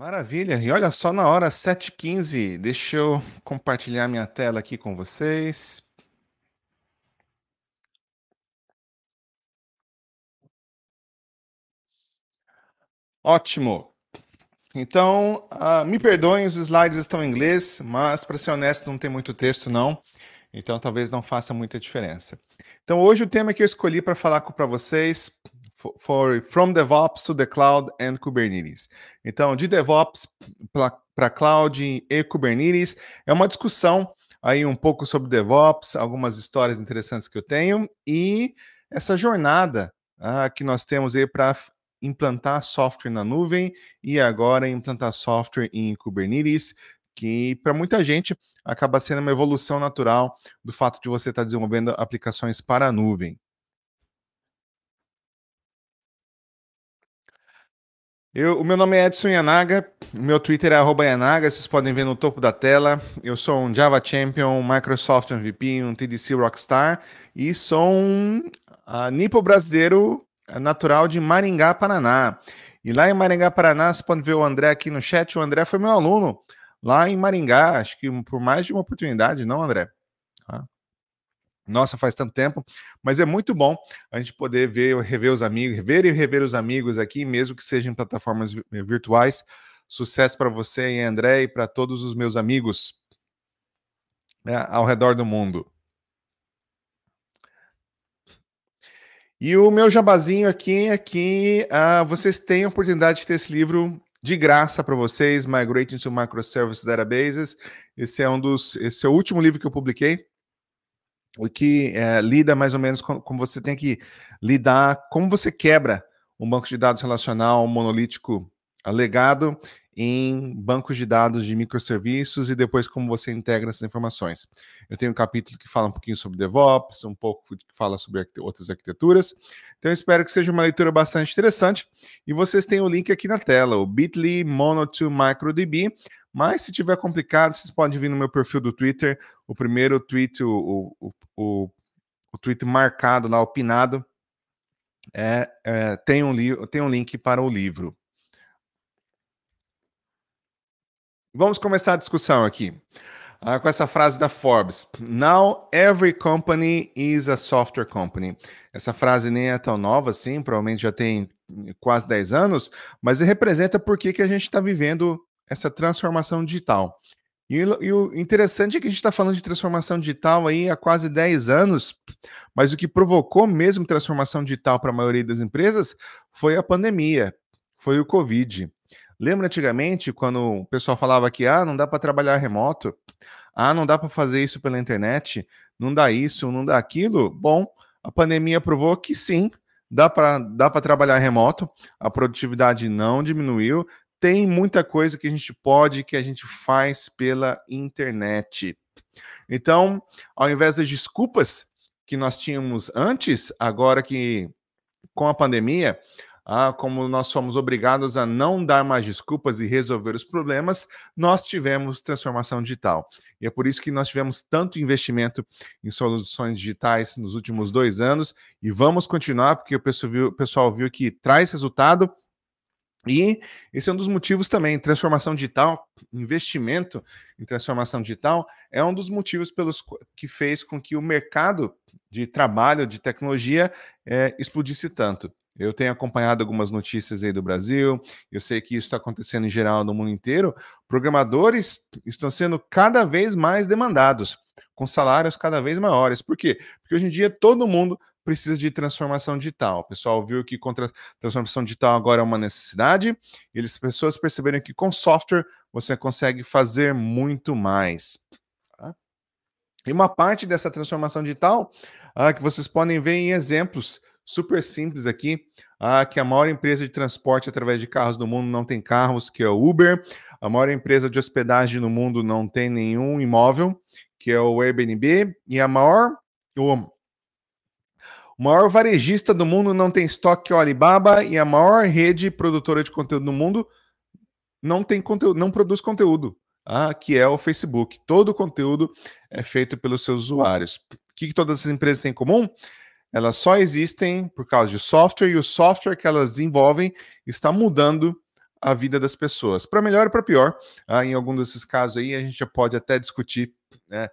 Maravilha! E olha só, na hora 7h15, deixa eu compartilhar minha tela aqui com vocês. Ótimo! Então, uh, me perdoem, os slides estão em inglês, mas para ser honesto, não tem muito texto, não. Então, talvez não faça muita diferença. Então, hoje o tema que eu escolhi para falar para vocês for from DevOps to the cloud and Kubernetes. Então, de DevOps para cloud e Kubernetes é uma discussão aí um pouco sobre DevOps, algumas histórias interessantes que eu tenho e essa jornada ah, que nós temos aí para implantar software na nuvem e agora implantar software em Kubernetes, que para muita gente acaba sendo uma evolução natural do fato de você estar tá desenvolvendo aplicações para a nuvem. Eu, o meu nome é Edson Yanaga, o meu Twitter é Yanaga, vocês podem ver no topo da tela. Eu sou um Java Champion, Microsoft MVP, um TDC Rockstar e sou um uh, nipo brasileiro natural de Maringá, Paraná. E lá em Maringá, Paraná, vocês podem ver o André aqui no chat. O André foi meu aluno lá em Maringá, acho que por mais de uma oportunidade, não, André? Ah. Nossa, faz tanto tempo, mas é muito bom a gente poder ver, rever os amigos, rever e rever os amigos aqui, mesmo que sejam em plataformas eh, virtuais. Sucesso para você e André e para todos os meus amigos né, ao redor do mundo. E o meu jabazinho aqui é que uh, vocês têm a oportunidade de ter esse livro de graça para vocês, Migrating to Microservices Databases. Esse é um dos, esse é o último livro que eu publiquei o que é, lida mais ou menos com, como você tem que lidar, como você quebra um banco de dados relacional monolítico alegado em bancos de dados de microserviços e depois como você integra essas informações. Eu tenho um capítulo que fala um pouquinho sobre DevOps, um pouco que fala sobre arquite outras arquiteturas. Então espero que seja uma leitura bastante interessante. E vocês têm o link aqui na tela, o bit.ly mono2microdb. Mas se tiver complicado, vocês podem vir no meu perfil do Twitter. O primeiro tweet, o, o, o, o tweet marcado lá, opinado, é, é tem, um tem um link para o livro. Vamos começar a discussão aqui. Uh, com essa frase da Forbes. Now every company is a software company. Essa frase nem é tão nova assim, provavelmente já tem quase 10 anos, mas representa por que, que a gente está vivendo essa transformação digital. E, e, o interessante é que a gente está falando de transformação digital aí há quase 10 anos, mas o que provocou mesmo transformação digital para a maioria das empresas foi a pandemia, foi o Covid. Lembra antigamente quando o pessoal falava que ah, não dá para trabalhar remoto, ah, não dá para fazer isso pela internet, não dá isso, não dá aquilo? Bom, a pandemia provou que sim, dá para dá trabalhar remoto, a produtividade não diminuiu, tem muita coisa que a gente pode, que a gente faz pela internet. Então, ao invés das desculpas que nós tínhamos antes, agora que com a pandemia, ah, como nós fomos obrigados a não dar mais desculpas e resolver os problemas, nós tivemos transformação digital. E é por isso que nós tivemos tanto investimento em soluções digitais nos últimos dois anos e vamos continuar, porque o pessoal viu, o pessoal viu que traz resultado e esse é um dos motivos também, transformação digital, investimento em transformação digital é um dos motivos pelos que fez com que o mercado de trabalho de tecnologia é, explodisse tanto. Eu tenho acompanhado algumas notícias aí do Brasil, eu sei que isso está acontecendo em geral no mundo inteiro. Programadores estão sendo cada vez mais demandados, com salários cada vez maiores. Por quê? Porque hoje em dia todo mundo precisa de transformação digital. O pessoal viu que contra transformação digital agora é uma necessidade, e as pessoas perceberam que com software você consegue fazer muito mais. Tá? E uma parte dessa transformação digital ah, que vocês podem ver em exemplos super simples aqui, ah, que a maior empresa de transporte através de carros do mundo não tem carros, que é o Uber. A maior empresa de hospedagem no mundo não tem nenhum imóvel, que é o Airbnb. E a maior, ou o maior varejista do mundo não tem estoque o Alibaba e a maior rede produtora de conteúdo do mundo não tem conteúdo, não produz conteúdo, ah, que é o Facebook. Todo o conteúdo é feito pelos seus usuários. O que, que todas essas empresas têm em comum? Elas só existem por causa de software e o software que elas desenvolvem está mudando a vida das pessoas, para melhor e para pior. Ah, em algum desses casos aí, a gente já pode até discutir né,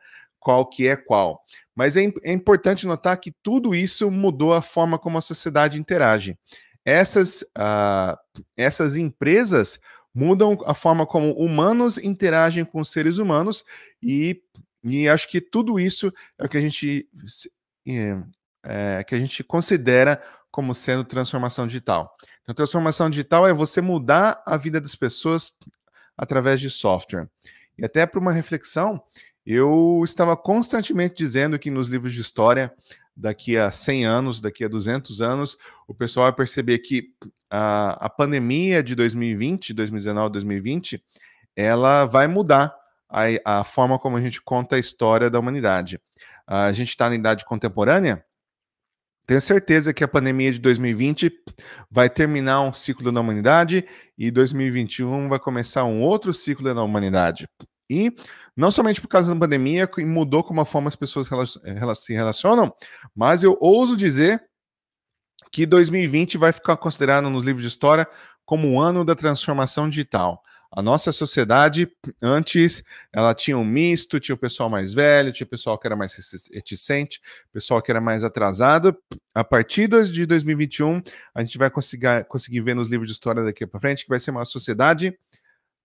qual que é qual. Mas é, é importante notar que tudo isso mudou a forma como a sociedade interage. Essas, uh, essas empresas mudam a forma como humanos interagem com seres humanos e, e acho que tudo isso é o que a gente é, é, que a gente considera como sendo transformação digital. Então, transformação digital é você mudar a vida das pessoas através de software. E até para uma reflexão, eu estava constantemente dizendo que nos livros de história, daqui a 100 anos, daqui a 200 anos, o pessoal vai perceber que a, a pandemia de 2020, 2019, 2020, ela vai mudar a, a forma como a gente conta a história da humanidade. A gente está na idade contemporânea, tenho certeza que a pandemia de 2020 vai terminar um ciclo da humanidade e 2021 vai começar um outro ciclo da humanidade. E não somente por causa da pandemia, e mudou como a forma as pessoas eh, se relacionam, mas eu ouso dizer que 2020 vai ficar considerado nos livros de história como o ano da transformação digital. A nossa sociedade, antes, ela tinha um misto, tinha o pessoal mais velho, tinha o pessoal que era mais reticente, o pessoal que era mais atrasado. A partir de 2021, a gente vai conseguir, conseguir ver nos livros de história daqui para frente que vai ser uma sociedade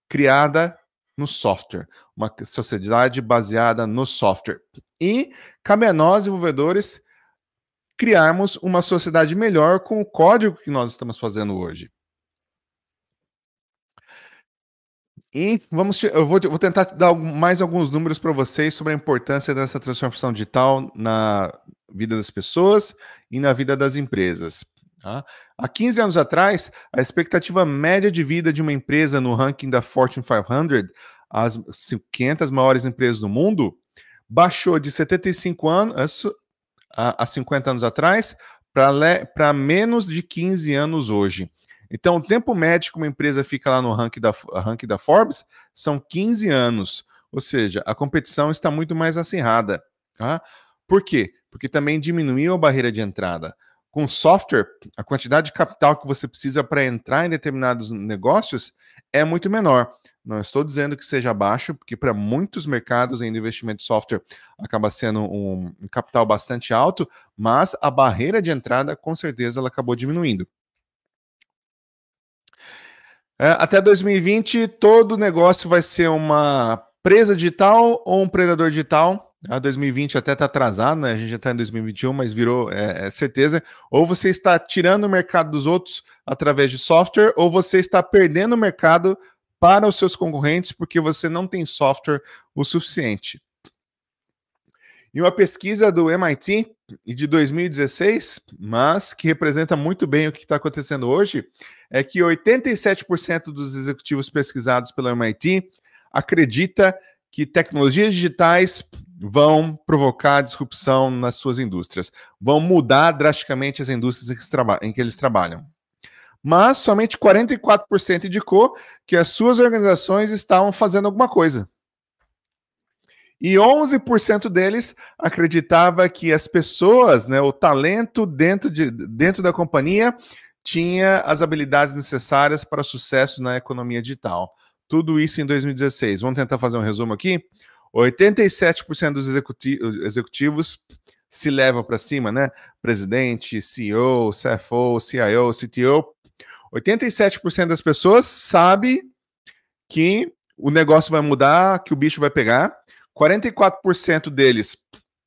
criada no software, uma sociedade baseada no software. E cabe a nós, desenvolvedores, criarmos uma sociedade melhor com o código que nós estamos fazendo hoje. E vamos, eu vou, vou tentar dar mais alguns números para vocês sobre a importância dessa transformação digital na vida das pessoas e na vida das empresas. Tá? Há 15 anos atrás, a expectativa média de vida de uma empresa no ranking da Fortune 500, as 500 maiores empresas do mundo, baixou de 75 anos há 50 anos atrás para menos de 15 anos hoje. Então, o tempo médio que uma empresa fica lá no ranking da, ranking da Forbes são 15 anos. Ou seja, a competição está muito mais acirrada. Tá? Por quê? Porque também diminuiu a barreira de entrada com software, a quantidade de capital que você precisa para entrar em determinados negócios é muito menor. Não estou dizendo que seja baixo, porque para muitos mercados ainda investimento em software acaba sendo um, capital bastante alto, mas a barreira de entrada, com certeza, ela acabou diminuindo. É, até 2020, todo negócio vai ser uma presa digital ou um predador digital. A ah, 2020 até está atrasado, né? A gente já está em 2021, mas virou é, é certeza. Ou você está tirando o mercado dos outros através de software, ou você está perdendo o mercado para os seus concorrentes porque você não tem software o suficiente. E uma pesquisa do MIT de 2016, mas que representa muito bem o que está acontecendo hoje, é que 87% dos executivos pesquisados pelo MIT acredita que tecnologias digitais vão provocar disrupção nas suas indústrias, vão mudar drasticamente as indústrias em que, eles trabalham. Mas somente 44% indicou que as suas organizações estavam fazendo alguma coisa. E 11% deles acreditava que as pessoas, né, o talento dentro, de, dentro da companhia tinha as habilidades necessárias para sucesso na economia digital. Tudo isso em 2016. Vamos tentar fazer um resumo aqui? 87% dos executivos se levam para cima, né? Presidente, CEO, CFO, CIO, CTO. 87% das pessoas sabe que o negócio vai mudar, que o bicho vai pegar. 44% deles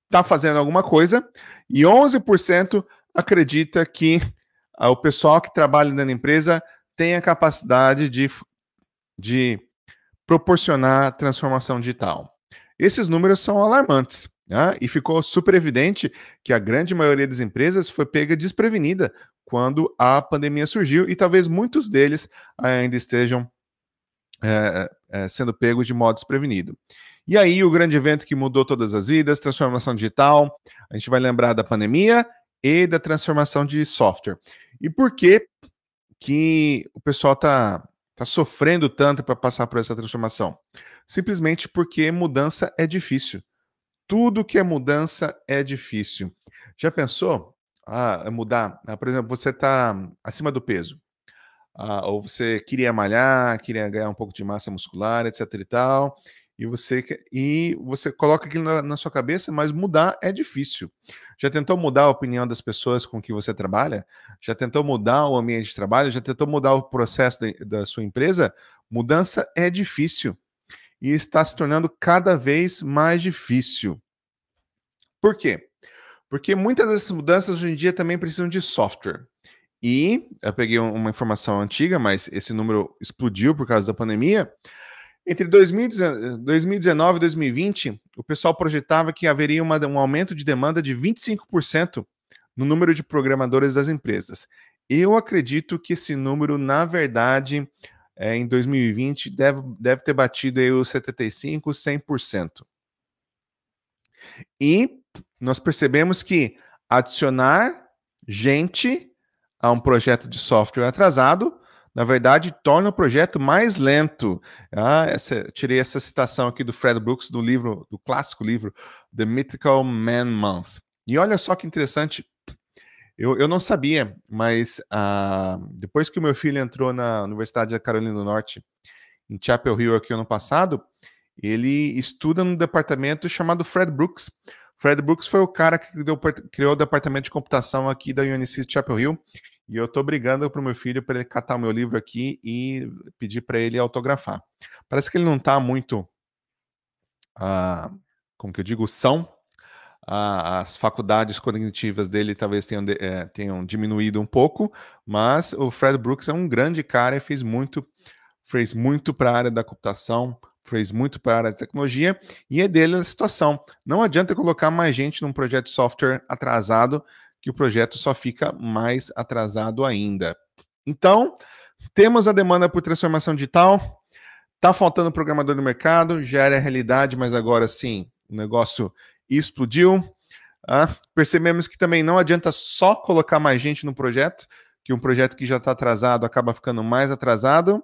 está fazendo alguma coisa e 11% acredita que ah, o pessoal que trabalha na empresa tem a capacidade de, de proporcionar transformação digital. Esses números são alarmantes. Né? E ficou super evidente que a grande maioria das empresas foi pega desprevenida quando a pandemia surgiu e talvez muitos deles ainda estejam é, é, sendo pegos de modo desprevenido. E aí, o grande evento que mudou todas as vidas, transformação digital, a gente vai lembrar da pandemia e da transformação de software. E por que que o pessoal tá está sofrendo tanto para passar por essa transformação? Simplesmente porque mudança é difícil. Tudo que é mudança é difícil. Já pensou ah, é mudar? Ah, por exemplo, você está acima do peso, ah, ou você queria malhar, queria ganhar um pouco de massa muscular, etc. e tal, e você e você coloca aquilo na, na, sua cabeça, mas mudar é difícil. Já tentou mudar a opinião das pessoas com que você trabalha? Já tentou mudar o ambiente de trabalho? Já tentou mudar o processo de, da sua empresa? Mudança é difícil e está se tornando cada vez mais difícil. Por quê? Porque muitas dessas mudanças hoje em dia também precisam de software. E eu peguei uma informação antiga, mas esse número explodiu por causa da pandemia. Entre 2019 e 2020, o pessoal projetava que haveria uma, um aumento de demanda de 25% no número de programadores das empresas. Eu acredito que esse número, na verdade, é, em 2020, deve, deve ter batido aí os 75%, 100%. E nós percebemos que adicionar gente a um projeto de software atrasado na verdade, torna o projeto mais lento. Ah, essa, tirei essa citação aqui do Fred Brooks do livro, do clássico livro The Mythical Man Month. E olha só que interessante. Eu, eu não sabia, mas ah, depois que o meu filho entrou na Universidade da Carolina do Norte, em Chapel Hill, aqui ano passado, ele estuda num departamento chamado Fred Brooks. Fred Brooks foi o cara que criou, criou o departamento de computação aqui da UNC Chapel Hill e eu estou brigando para o meu filho para ele catar o meu livro aqui e pedir para ele autografar. Parece que ele não está muito, ah, como que eu digo, são. Ah, as faculdades cognitivas dele talvez tenham, é, tenham diminuído um pouco, mas o Fred Brooks é um grande cara e fez muito, fez muito para a área da computação, fez muito para a área de tecnologia, e é dele a situação. Não adianta colocar mais gente num projeto de software atrasado que o projeto só fica mais atrasado ainda. Então, temos a demanda por transformação digital, está faltando programador no mercado, já era realidade, mas agora sim, o negócio explodiu. Ah, percebemos que também não adianta só colocar mais gente no projeto, que um projeto que já está atrasado acaba ficando mais atrasado.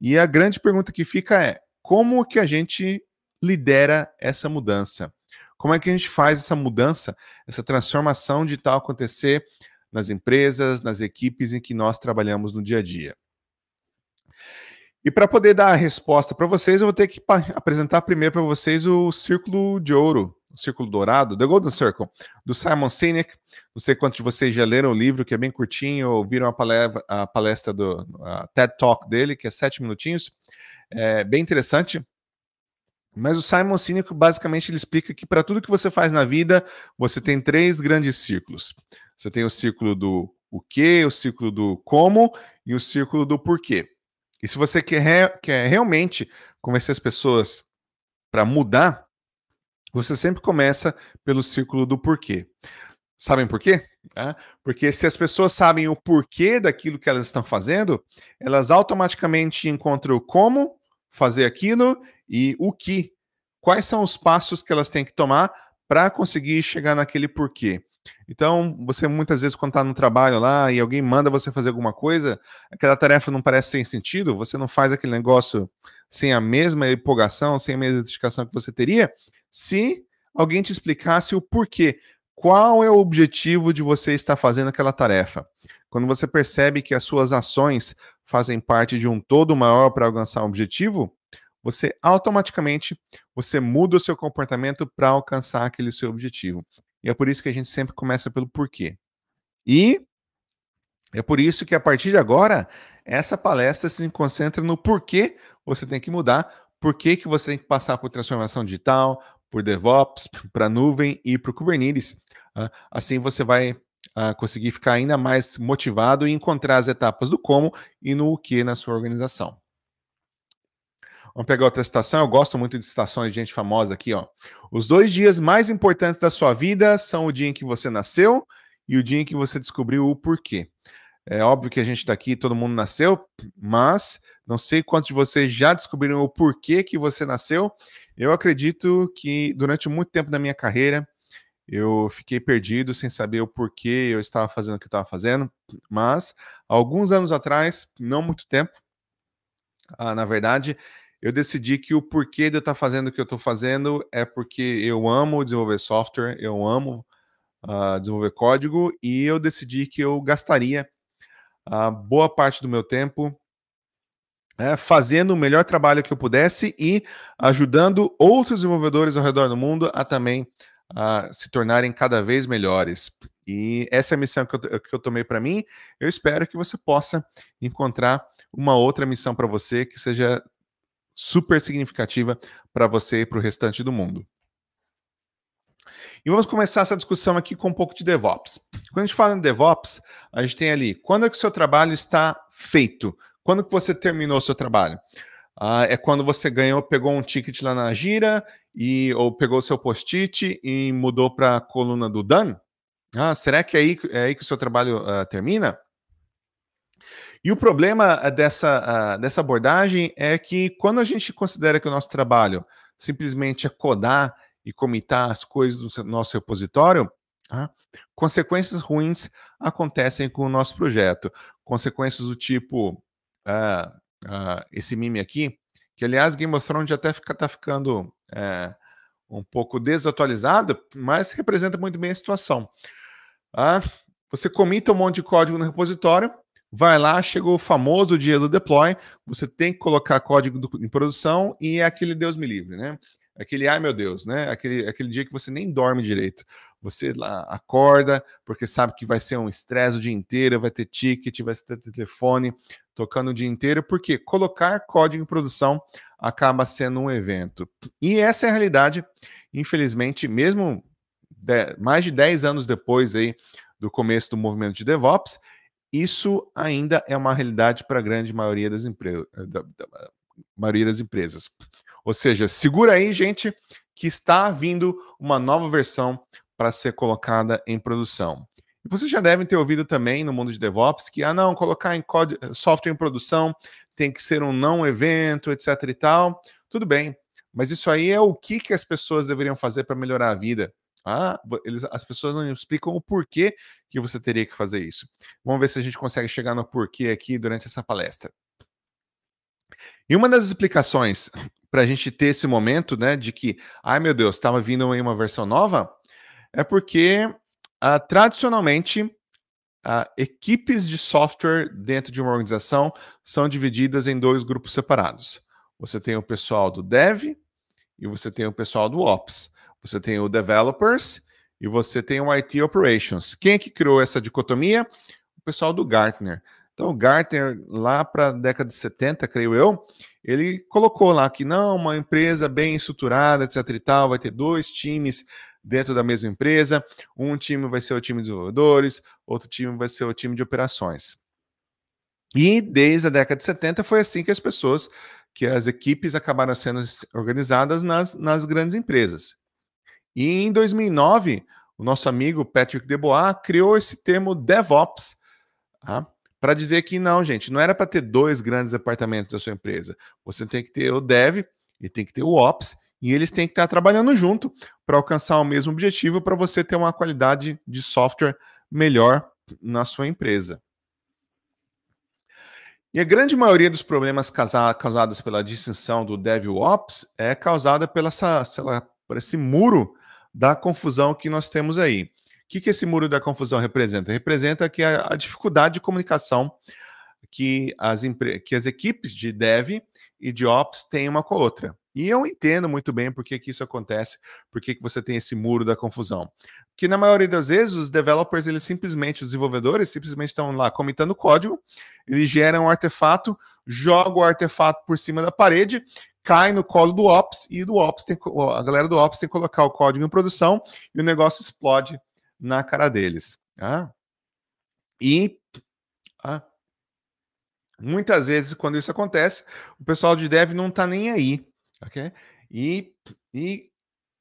E a grande pergunta que fica é: como que a gente lidera essa mudança? Como é que a gente faz essa mudança, essa transformação digital acontecer nas empresas, nas equipes em que nós trabalhamos no dia a dia? E para poder dar a resposta para vocês, eu vou ter que apresentar primeiro para vocês o Círculo de Ouro, o Círculo Dourado, The Golden Circle, do Simon Sinek. Não sei quantos de vocês já leram o livro, que é bem curtinho, ouviram a palestra, a palestra do a TED Talk dele, que é sete minutinhos. É bem interessante. Mas o Simon Sinek basicamente ele explica que para tudo que você faz na vida, você tem três grandes círculos. Você tem o círculo do o que, o círculo do como e o círculo do porquê. E se você quer, quer realmente convencer as pessoas para mudar, você sempre começa pelo círculo do porquê. Sabem por quê? Porque se as pessoas sabem o porquê daquilo que elas estão fazendo, elas automaticamente encontram o como fazer aquilo e o que. Quais são os passos que elas têm que tomar para conseguir chegar naquele porquê? Então, você muitas vezes, quando está no trabalho lá e alguém manda você fazer alguma coisa, aquela tarefa não parece sem sentido, você não faz aquele negócio sem a mesma empolgação, sem a mesma dedicação que você teria, se alguém te explicasse o porquê. Qual é o objetivo de você estar fazendo aquela tarefa? Quando você percebe que as suas ações fazem parte de um todo maior para alcançar um objetivo, você automaticamente você muda o seu comportamento para alcançar aquele seu objetivo. E é por isso que a gente sempre começa pelo porquê. E é por isso que a partir de agora essa palestra se concentra no porquê você tem que mudar, porquê que você tem que passar por transformação digital, por DevOps, para nuvem e para o Kubernetes. Ah, assim você vai uh, conseguir ficar ainda mais motivado e encontrar as etapas do como e no que na sua organização. Vamos pegar outra citação. Eu gosto muito de citações de gente famosa aqui, ó. Os dois dias mais importantes da sua vida são o dia em que você nasceu e o dia em que você descobriu o porquê. É óbvio que a gente está aqui, todo mundo nasceu, mas não sei quantos de vocês já descobriram o porquê que você nasceu. Eu acredito que durante muito tempo da minha carreira eu fiquei perdido sem saber o porquê eu estava fazendo o que eu estava fazendo, mas alguns anos atrás, não muito tempo, ah, na verdade, eu decidi que o porquê de eu estar fazendo o que eu estou fazendo é porque eu amo desenvolver software, eu amo ah, desenvolver código e eu decidi que eu gastaria a ah, boa parte do meu tempo é, fazendo o melhor trabalho que eu pudesse e ajudando outros desenvolvedores ao redor do mundo a também a se tornarem cada vez melhores. E essa é a missão que eu, que eu tomei para mim. Eu espero que você possa encontrar uma outra missão para você que seja super significativa para você e para o restante do mundo. E vamos começar essa discussão aqui com um pouco de DevOps. Quando a gente fala em DevOps, a gente tem ali quando é que o seu trabalho está feito? Quando que você terminou o seu trabalho? Ah, é quando você ganhou, pegou um ticket lá na gira e ou pegou seu post-it e mudou para a coluna do Dan? Ah, será que é aí, é aí que o seu trabalho uh, termina? E o problema ah, dessa, uh, dessa abordagem é que quando a gente considera que o nosso trabalho simplesmente é codar e comitar as coisas do nosso repositório, uh, consequências ruins acontecem com o nosso projeto. Consequências do tipo, esse meme aqui, que, aliás, Game of Thrones até fica, tá ficando é, um pouco desatualizado, mas representa muito bem a situação. Ah, você comita um monte de código no repositório, vai lá, chegou o famoso dia do deploy, você tem que colocar código do, em produção e é aquele Deus me livre, né? aquele ai meu Deus, né? Aquele, aquele dia que você nem dorme direito. Você lá acorda porque sabe que vai ser um estresse o dia inteiro, vai ter ticket, vai ter telefone tocando o dia inteiro, porque colocar código em produção acaba sendo um evento. E essa é a realidade, infelizmente, mesmo de, mais de 10 anos depois aí do começo do movimento de DevOps, isso ainda é uma realidade para a grande maioria das, empre... da, eh, da, da, maioria das empresas. Ou seja, segura aí, gente, que está vindo uma nova versão para ser colocada em produção. E vocês já devem ter ouvido também no mundo de DevOps que, ah, não, colocar em código, software em produção tem que ser um não evento, etc e tal. Tudo bem, mas isso aí é o que, que as pessoas deveriam fazer para melhorar a vida. Ah, eles, as pessoas não explicam o porquê que você teria que fazer isso. Vamos ver se a gente consegue chegar no porquê aqui durante essa palestra. E uma das explicações para a gente ter esse momento, né, de que, ai meu Deus, estava vindo aí uma versão nova, é porque uh, tradicionalmente uh, equipes de software dentro de uma organização são divididas em dois grupos separados. Você tem o pessoal do dev e você tem o pessoal do ops. Você tem o developers e você tem o IT operations. Quem é que criou essa dicotomia? O pessoal do Gartner. Então, o Gartner, lá para a década de 70, creio eu, ele colocou lá que não, uma empresa bem estruturada, etc e tal, vai ter dois times dentro da mesma empresa, um time vai ser o time de desenvolvedores, outro time vai ser o time de operações. E desde a década de 70 foi assim que as pessoas, que as equipes acabaram sendo organizadas nas, nas grandes empresas. E em 2009, o nosso amigo Patrick Debois criou esse termo DevOps, tá? para dizer que não, gente, não era para ter dois grandes departamentos da sua empresa. Você tem que ter o dev e tem que ter o ops e eles têm que estar trabalhando junto para alcançar o mesmo objetivo para você ter uma qualidade de software melhor na sua empresa. E a grande maioria dos problemas causados pela distinção do DevOps é causada pela essa, lá, por esse muro da confusão que nós temos aí que, que esse muro da confusão representa? Representa que a, a dificuldade de comunicação que as, que as equipes de dev e de ops têm uma com a outra. E eu entendo muito bem por que, que isso acontece, por que, que você tem esse muro da confusão. Que na maioria das vezes os developers, eles simplesmente, os desenvolvedores, simplesmente estão lá comitando código, eles geram um artefato, jogam o artefato por cima da parede, cai no colo do Ops e do Ops tem, a galera do Ops tem que colocar o código em produção e o negócio explode na cara deles. Ah. E ah. muitas vezes, quando isso acontece, o pessoal de dev não está nem aí. Okay? E, e,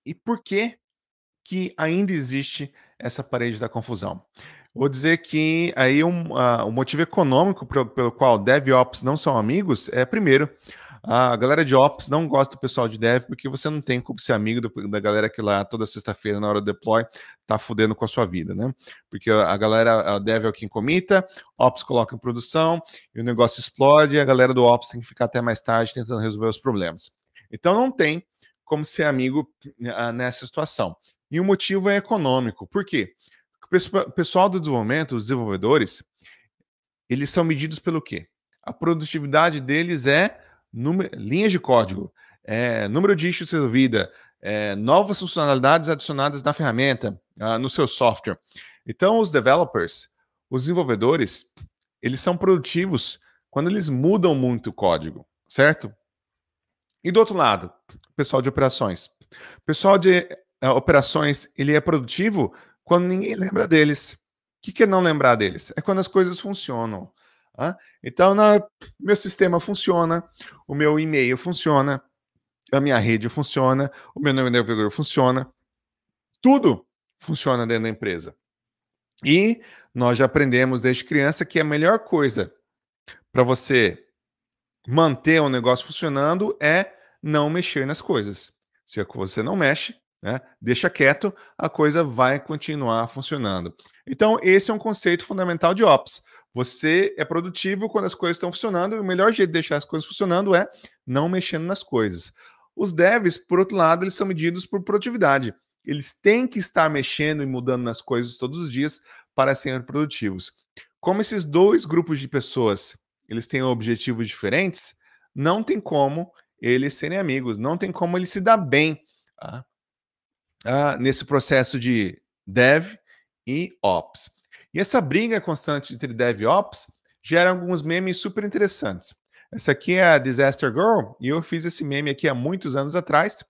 e por que, que ainda existe essa parede da confusão? Vou dizer que aí um, uh, o motivo econômico pelo, pelo qual dev e ops não são amigos é, primeiro, a galera de ops não gosta do pessoal de dev porque você não tem como ser amigo do, da galera que lá toda sexta-feira na hora do deploy tá fudendo com a sua vida, né? Porque a galera, a dev é quem comita, ops coloca em produção, e o negócio explode, e a galera do ops tem que ficar até mais tarde tentando resolver os problemas. Então não tem como ser amigo né, nessa situação. E o motivo é econômico. Por quê? O pessoal do desenvolvimento, os desenvolvedores, eles são medidos pelo quê? A produtividade deles é linhas de código, é número de issues resolvida, é, novas funcionalidades adicionadas na ferramenta, ah, no seu software. Então, os developers, os desenvolvedores, eles são produtivos quando eles mudam muito o código, certo? E do outro lado, pessoal de operações. O pessoal de uh, operações, ele é produtivo quando ninguém lembra deles. O que, que é não lembrar deles? É quando as coisas funcionam. Ah, então, na, meu sistema funciona, o meu e-mail funciona, a minha rede funciona, o meu navegador funciona, tudo funciona dentro da empresa. E nós já aprendemos desde criança que a melhor coisa para você manter um negócio funcionando é não mexer nas coisas. Se é você não mexe, né, deixa quieto, a coisa vai continuar funcionando. Então, esse é um conceito fundamental de Ops. Você é produtivo quando as coisas estão funcionando, e o melhor jeito de deixar as coisas funcionando é não mexendo nas coisas. Os devs, por outro lado, eles são medidos por produtividade. Eles têm que estar mexendo e mudando nas coisas todos os dias para serem produtivos. Como esses dois grupos de pessoas, eles têm objetivos diferentes, não tem como eles serem amigos, não tem como eles se dar bem tá? ah, nesse processo de dev e ops. E essa briga constante entre dev e ops gera alguns memes super interessantes. Essa aqui é a Disaster Girl, e eu fiz esse meme aqui há muitos anos atrás.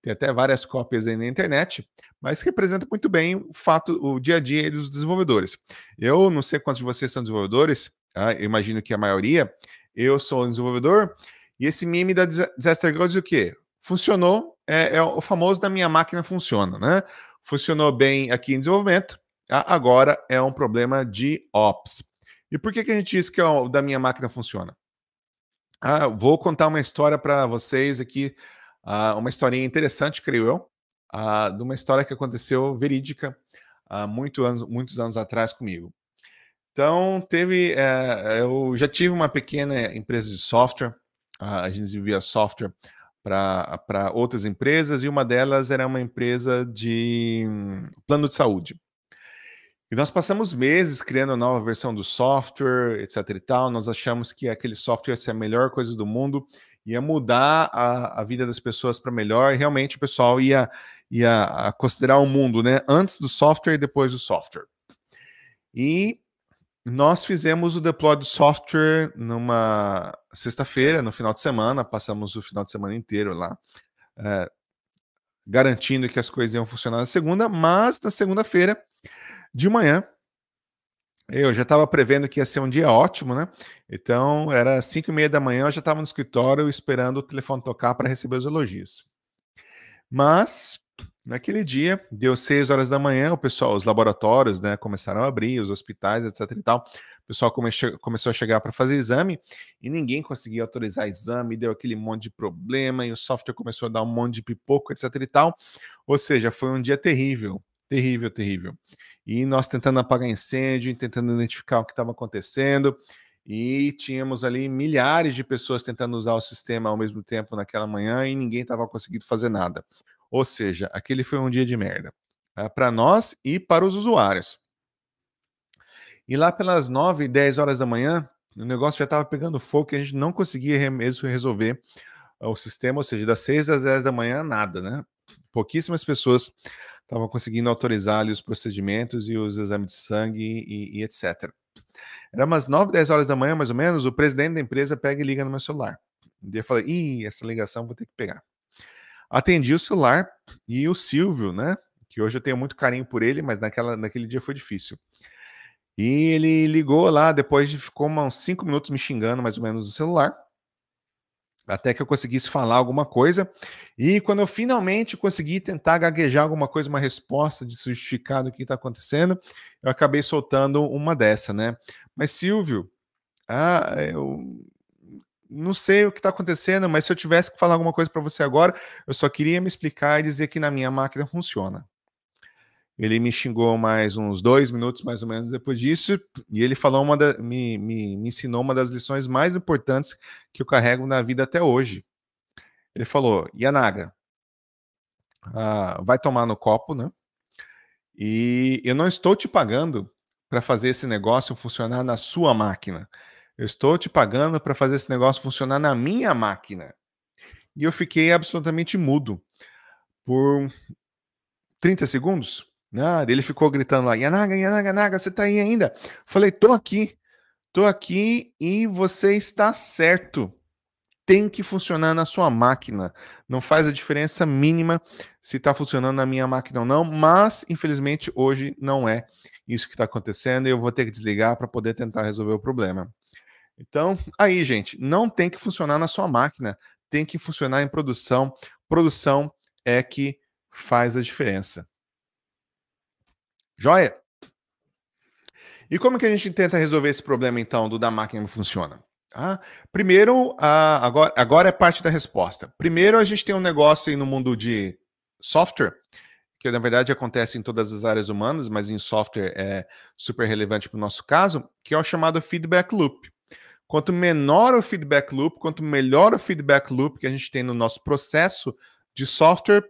Tem até várias cópias aí na internet, mas representa muito bem o fato, o dia a dia dos desenvolvedores. Eu não sei quantos de vocês são desenvolvedores, tá? imagino que a maioria. Eu sou um desenvolvedor, e esse meme da Disaster Girl diz o quê? Funcionou, é, é o famoso da minha máquina funciona, né? Funcionou bem aqui em desenvolvimento, tá? agora é um problema de ops. E por que, que a gente diz que é o da minha máquina funciona? Ah, vou contar uma história para vocês aqui, ah, uma historinha interessante, creio eu, ah, de uma história que aconteceu verídica há ah, muito anos, muitos anos atrás comigo. Então, teve. Eh, eu já tive uma pequena empresa de software, ah, a gente desenvolvia software para outras empresas, e uma delas era uma empresa de hum, plano de saúde. E nós passamos meses criando a nova versão do software, etc e tal. Nós achamos que aquele software ia ser a melhor coisa do mundo, ia mudar a, a vida das pessoas para melhor, e realmente o pessoal ia, ia considerar o mundo, né? Antes do software e depois do software. E nós fizemos o deploy do software numa sexta-feira, no final de semana, passamos o final de semana inteiro lá, é, garantindo que as coisas iam funcionar na segunda, mas na segunda-feira de manhã. Eu já estava prevendo que ia ser um dia ótimo, né? Então, era 5 e meia da manhã, eu já estava no escritório esperando o telefone tocar para receber os elogios. Mas, naquele dia, deu 6 horas da manhã, o pessoal, os laboratórios, né, começaram a abrir, os hospitais, etc e tal. O pessoal come começou a chegar para fazer exame e ninguém conseguia autorizar exame, deu aquele monte de problema e o software começou a dar um monte de pipoco, etc e tal. Ou seja, foi um dia terrível Terrível, terrível. E nós tentando apagar incêndio, tentando identificar o que estava acontecendo, e tínhamos ali milhares de pessoas tentando usar o sistema ao mesmo tempo naquela manhã e ninguém estava conseguindo fazer nada. Ou seja, aquele foi um dia de merda tá? para nós e para os usuários. E lá pelas 9, 10 horas da manhã, o negócio já estava pegando fogo e a gente não conseguia mesmo resolver ah, o sistema, ou seja, das 6 às 10 da manhã, nada, né? Pouquíssimas pessoas estava conseguindo autorizar ali os procedimentos e os exames de sangue e, e etc. Era umas 9, 10 horas da manhã, mais ou menos, o presidente da empresa pega e liga no meu celular. E eu falei, ih, essa ligação vou ter que pegar. Atendi o celular e o Silvio, né? Que hoje eu tenho muito carinho por ele, mas naquela, naquele dia foi difícil. E ele ligou lá, depois de, ficou uns 5 minutos me xingando mais ou menos no celular até que eu conseguisse falar alguma coisa. E quando eu finalmente consegui tentar gaguejar alguma coisa, uma resposta de justificar do que está acontecendo, eu acabei soltando uma dessa, né? Mas Silvio, ah, eu não sei o que está acontecendo, mas se eu tivesse que falar alguma coisa para você agora, eu só queria me explicar e dizer que na minha máquina funciona. Ele me xingou mais uns dois minutos, mais ou menos, depois disso, e ele falou uma da, me, me, me ensinou uma das lições mais importantes que eu carrego na vida até hoje. Ele falou: Yanaga, ah, vai tomar no copo, né? E eu não estou te pagando para fazer esse negócio funcionar na sua máquina. Eu estou te pagando para fazer esse negócio funcionar na minha máquina. E eu fiquei absolutamente mudo por 30 segundos. Né? ele ficou gritando lá, Yanaga, Yanaga, Naga, você tá aí ainda? falei, tô aqui, tô aqui e você está certo. Tem que funcionar na sua máquina. Não faz a diferença mínima se está funcionando na minha máquina ou não, mas infelizmente hoje não é isso que está acontecendo e eu vou ter que desligar para poder tentar resolver o problema. Então, aí, gente, não tem que funcionar na sua máquina, tem que funcionar em produção. Produção é que faz a diferença. Joia? E como que a gente tenta resolver esse problema, então, do da máquina não funciona? Ah, primeiro, ah, agora, agora é parte da resposta. Primeiro, a gente tem um negócio aí no mundo de software, que na verdade acontece em todas as áreas humanas, mas em software é super relevante para o nosso caso, que é o chamado feedback loop. Quanto menor o feedback loop, quanto melhor o feedback loop que a gente tem no nosso processo de software,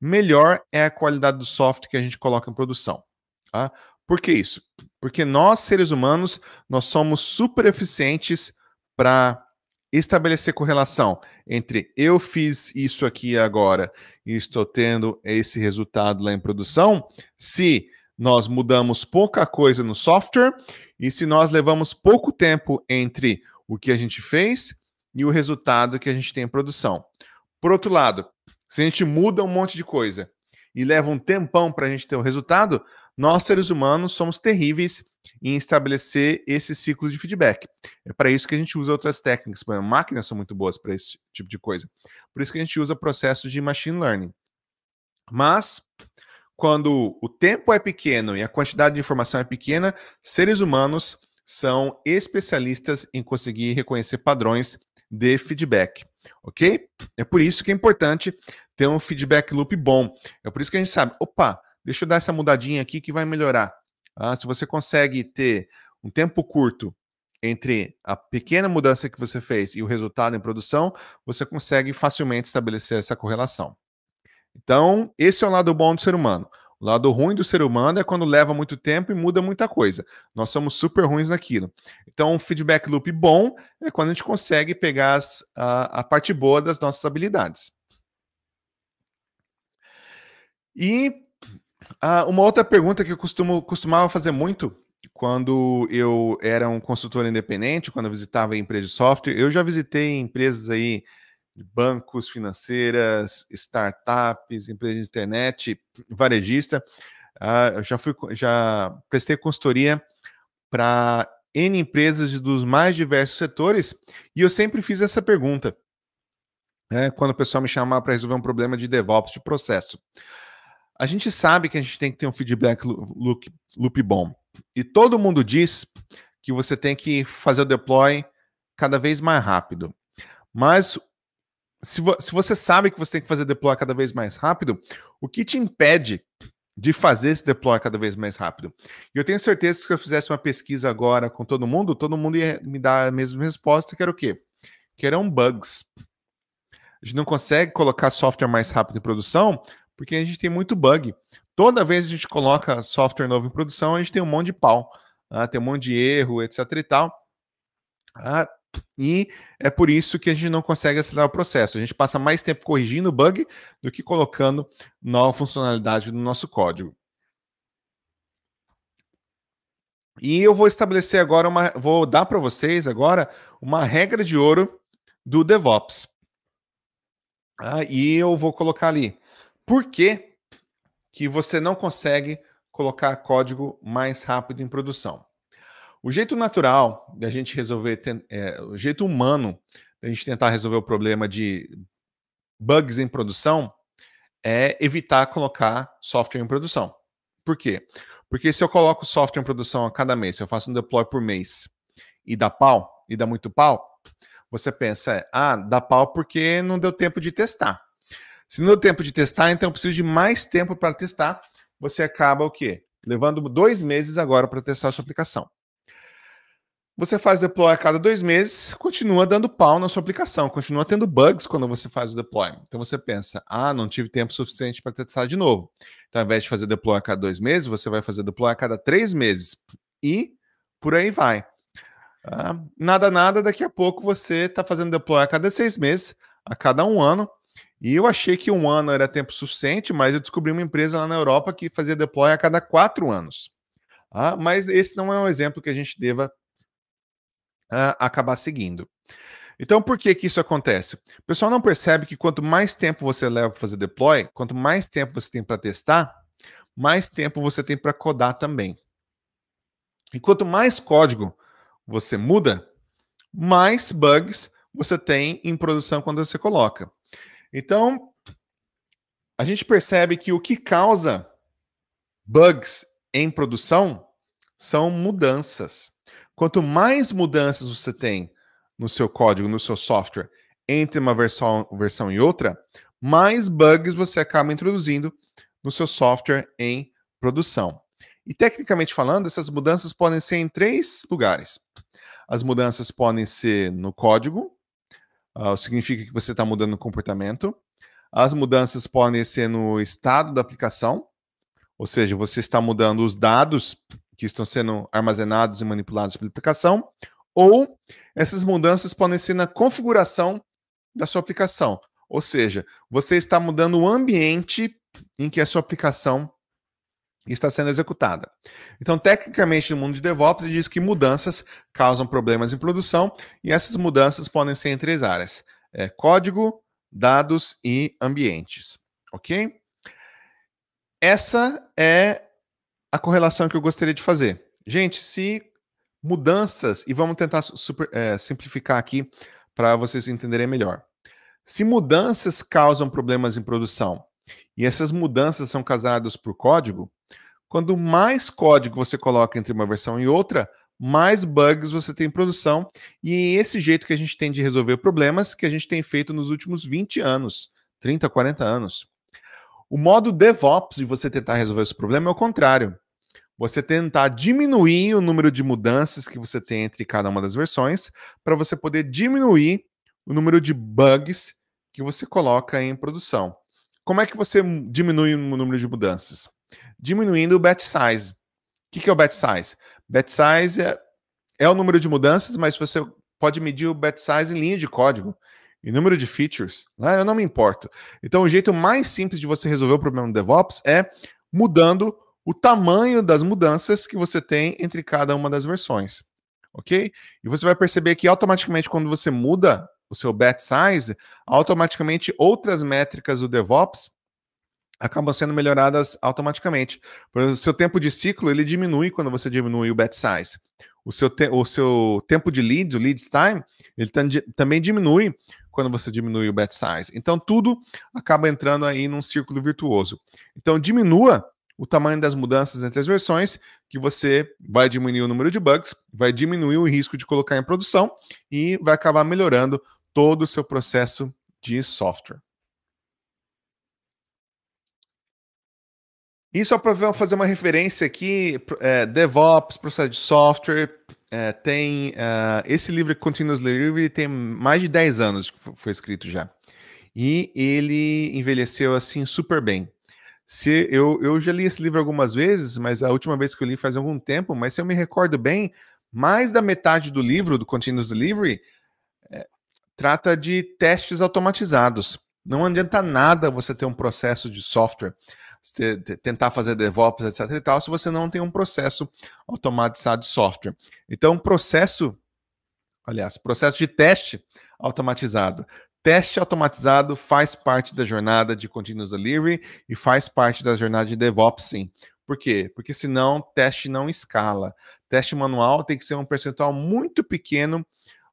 melhor é a qualidade do software que a gente coloca em produção. Tá? Por que isso? Porque nós, seres humanos, nós somos super eficientes para estabelecer correlação entre eu fiz isso aqui agora e estou tendo esse resultado lá em produção, se nós mudamos pouca coisa no software e se nós levamos pouco tempo entre o que a gente fez e o resultado que a gente tem em produção. Por outro lado, se a gente muda um monte de coisa e leva um tempão para a gente ter o um resultado, nós, seres humanos, somos terríveis em estabelecer esse ciclo de feedback. É para isso que a gente usa outras técnicas, por exemplo, máquinas são muito boas para esse tipo de coisa. Por isso que a gente usa processos de machine learning. Mas quando o tempo é pequeno e a quantidade de informação é pequena, seres humanos são especialistas em conseguir reconhecer padrões de feedback, ok? É por isso que é importante ter um feedback loop bom. É por isso que a gente sabe, opa, deixa eu dar essa mudadinha aqui que vai melhorar. Ah, se você consegue ter um tempo curto entre a pequena mudança que você fez e o resultado em produção, você consegue facilmente estabelecer essa correlação. Então, esse é o lado bom do ser humano. O lado ruim do ser humano é quando leva muito tempo e muda muita coisa. Nós somos super ruins naquilo. Então, um feedback loop bom é quando a gente consegue pegar as, a, a parte boa das nossas habilidades. E ah, uma outra pergunta que eu costumo, costumava fazer muito quando eu era um consultor independente, quando eu visitava empresas de software, eu já visitei empresas aí bancos, financeiras, startups, empresas de internet, varejista. Ah, eu já fui, já prestei consultoria para N empresas dos mais diversos setores e eu sempre fiz essa pergunta. Né, quando o pessoal me chamava para resolver um problema de DevOps, de processo. A gente sabe que a gente tem que ter um feedback loop, loop bom. E todo mundo diz que você tem que fazer o deploy cada vez mais rápido. Mas se, vo se você sabe que você tem que fazer deploy cada vez mais rápido, o que te impede de fazer esse deploy cada vez mais rápido. E eu tenho certeza que se eu fizesse uma pesquisa agora com todo mundo, todo mundo ia me dar a mesma resposta, que era o quê? Que eram bugs. A gente não consegue colocar software mais rápido em produção porque a gente tem muito bug. Toda vez que a gente coloca software novo em produção, a gente tem um monte de pau, ah, tem um monte de erro, etc e tal. Ah, e é por isso que a gente não consegue acelerar o processo. A gente passa mais tempo corrigindo o bug do que colocando nova funcionalidade no nosso código. E eu vou estabelecer agora uma, vou dar para vocês agora uma regra de ouro do DevOps. Ah, e eu vou colocar ali por que, que você não consegue colocar código mais rápido em produção. O jeito natural da gente resolver, é, o jeito humano da gente tentar resolver o problema de bugs em produção é evitar colocar software em produção. Por quê? Porque se eu coloco software em produção a cada mês, se eu faço um deploy por mês e dá pau, e dá muito pau, você pensa, ah, dá pau porque não deu tempo de testar. Se não tem tempo de testar, então eu preciso de mais tempo para testar, você acaba o quê? Levando dois meses agora para testar a sua aplicação. Você faz deploy a cada dois meses, continua dando pau na sua aplicação, continua tendo bugs quando você faz o deploy. Então você pensa, ah, não tive tempo suficiente para testar de novo. Então, ao invés de fazer deploy a cada dois meses, você vai fazer deploy a cada três meses e por aí vai. Ah, nada, nada, daqui a pouco você está fazendo deploy a cada seis meses, a cada um ano, e eu achei que um ano era tempo suficiente, mas eu descobri uma empresa lá na Europa que fazia deploy a cada quatro anos. Ah, mas esse não é um exemplo que a gente deva ah, acabar seguindo. Então, por que, que isso acontece? O pessoal não percebe que quanto mais tempo você leva para fazer deploy, quanto mais tempo você tem para testar, mais tempo você tem para codar também. E quanto mais código você muda, mais bugs você tem em produção quando você coloca. Então, a gente percebe que o que causa bugs em produção são mudanças. Quanto mais mudanças você tem no seu código, no seu software, entre uma versão, versão e outra, mais bugs você acaba introduzindo no seu software em produção. E tecnicamente falando, essas mudanças podem ser em três lugares. As mudanças podem ser no código, Uh, significa que você está mudando o comportamento. As mudanças podem ser no estado da aplicação, ou seja, você está mudando os dados que estão sendo armazenados e manipulados pela aplicação, ou essas mudanças podem ser na configuração da sua aplicação, ou seja, você está mudando o ambiente em que a sua aplicação está sendo executada. Então, tecnicamente, no mundo de DevOps, diz que mudanças causam problemas em produção e essas mudanças podem ser em três áreas: é, código, dados e ambientes. Ok? Essa é a correlação que eu gostaria de fazer. Gente, se mudanças, e vamos tentar super, é, simplificar aqui para vocês entenderem melhor. Se mudanças causam problemas em produção e essas mudanças são casadas por código. Quando mais código você coloca entre uma versão e outra, mais bugs você tem em produção. E é esse jeito que a gente tem de resolver problemas que a gente tem feito nos últimos 20 anos, 30, 40 anos. O modo DevOps de você tentar resolver esse problema é o contrário. Você tentar diminuir o número de mudanças que você tem entre cada uma das versões para você poder diminuir o número de bugs que você coloca em produção. Como é que você diminui o número de mudanças? Diminuindo o batch size. O que, que é o batch size? Batch size é, é o número de mudanças, mas você pode medir o batch size em linha de código e número de features, né? eu não me importo. Então, o jeito mais simples de você resolver o problema do DevOps é mudando o tamanho das mudanças que você tem entre cada uma das versões, ok? E você vai perceber que automaticamente quando você muda o seu bet size, automaticamente outras métricas do DevOps acabam sendo melhoradas automaticamente. Por exemplo, o seu tempo de ciclo ele diminui quando você diminui o bet size. O seu, te, o seu tempo de lead o lead time, ele também diminui quando você diminui o bet size. Então tudo acaba entrando aí num círculo virtuoso. Então diminua o tamanho das mudanças entre as versões, que você vai diminuir o número de bugs, vai diminuir o risco de colocar em produção e vai acabar melhorando todo o seu processo de software. Isso só é para fazer uma referência aqui, é, DevOps, processo de software, é, tem uh, esse livro é Continuous Delivery tem mais de 10 anos que foi escrito já. E ele envelheceu assim super bem. Se eu, eu já li esse livro algumas vezes, mas a última vez que eu li faz algum tempo, mas se eu me recordo bem, mais da metade do livro do Continuous Delivery trata de testes automatizados. Não adianta nada você ter um processo de software, tentar fazer DevOps, etc. e tal, se você não tem um processo automatizado de software. Então, processo, aliás, processo de teste automatizado. Teste automatizado faz parte da jornada de Continuous Delivery e faz parte da jornada de DevOps, sim. Por quê? Porque senão teste não escala. Teste manual tem que ser um percentual muito pequeno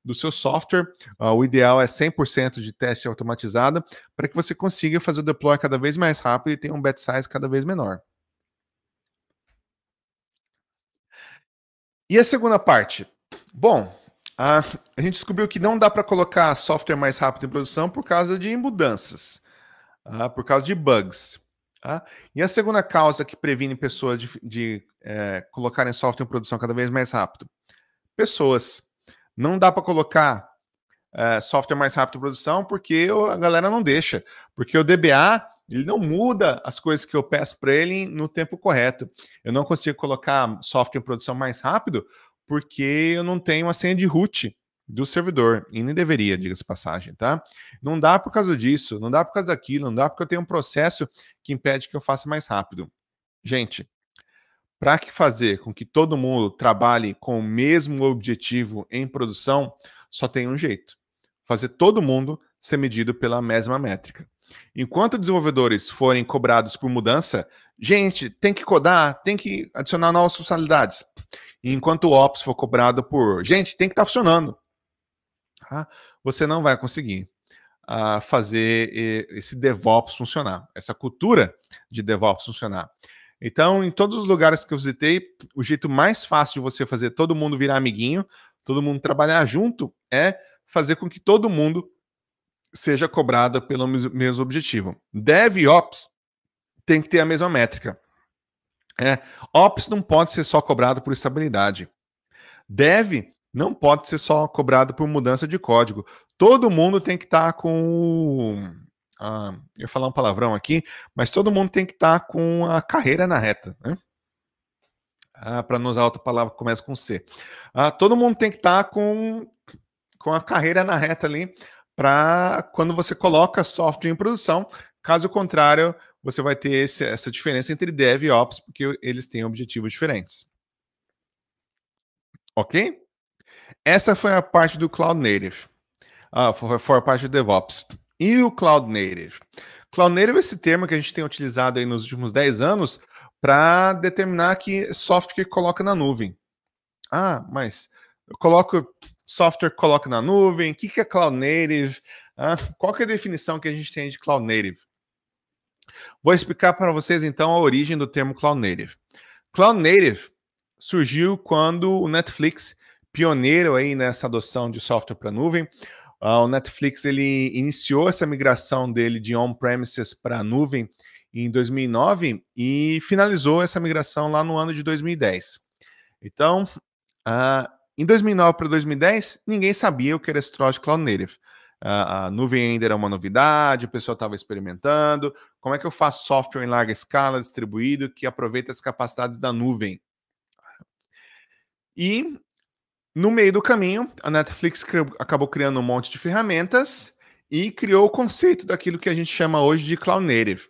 do seu software. Uh, o ideal é 100% de teste automatizado para que você consiga fazer o deploy cada vez mais rápido e tenha um bet size cada vez menor. E a segunda parte? Bom, a, a gente descobriu que não dá para colocar software mais rápido em produção por causa de mudanças, uh, por causa de bugs. Uh. E a segunda causa que previne pessoas de, de é, colocarem software em produção cada vez mais rápido? Pessoas. Não dá para colocar eh, software mais rápido em produção porque eu, a galera não deixa. Porque o DBA ele não muda as coisas que eu peço para ele no tempo correto. Eu não consigo colocar software em produção mais rápido porque eu não tenho a senha de root do servidor, e nem deveria, diga-se passagem, tá? Não dá por causa disso, não dá por causa daquilo, não dá porque eu tenho um processo que impede que eu faça mais rápido. Gente, para que fazer com que todo mundo trabalhe com o mesmo objetivo em produção, só tem um jeito: fazer todo mundo ser medido pela mesma métrica. Enquanto desenvolvedores forem cobrados por mudança, gente, tem que codar, tem que adicionar novas funcionalidades. enquanto o Ops for cobrado por, gente, tem que estar tá funcionando. Ah, você não vai conseguir ah, fazer esse DevOps funcionar, essa cultura de DevOps funcionar. Então, em todos os lugares que eu visitei, o jeito mais fácil de você fazer todo mundo virar amiguinho, todo mundo trabalhar junto, é fazer com que todo mundo seja cobrado pelo mesmo objetivo. DevOps tem que ter a mesma métrica. É, Ops não pode ser só cobrado por estabilidade. Dev não pode ser só cobrado por mudança de código. Todo mundo tem que estar tá com ah, eu falar um palavrão aqui, mas todo mundo tem que estar tá com a carreira na reta, né? Ah, para não usar outra palavra que começa com C. Ah, todo mundo tem que estar tá com, com a carreira na reta ali para quando você coloca software em produção. Caso contrário, você vai ter esse, essa diferença entre dev e ops, porque eles têm objetivos diferentes. Ok? Essa foi a parte do Cloud Native. Ah, foi, foi a parte do DevOps. E o Cloud Native? Cloud Native é esse termo que a gente tem utilizado aí nos últimos 10 anos para determinar que software coloca na nuvem. Ah, mas eu coloco software coloca na nuvem, o que, que é Cloud Native? Ah, qual que é a definição que a gente tem de Cloud Native? Vou explicar para vocês então a origem do termo Cloud Native. Cloud Native surgiu quando o Netflix, pioneiro aí nessa adoção de software para nuvem, Uh, o Netflix ele iniciou essa migração dele de on-premises para nuvem em 2009 e finalizou essa migração lá no ano de 2010. Então, uh, em 2009 para 2010, ninguém sabia o que era esse Cloud Native. Uh, a nuvem ainda era uma novidade, o pessoal estava experimentando. Como é que eu faço software em larga escala, distribuído, que aproveita as capacidades da nuvem? E no meio do caminho, a Netflix acabou criando um monte de ferramentas e criou o conceito daquilo que a gente chama hoje de cloud native.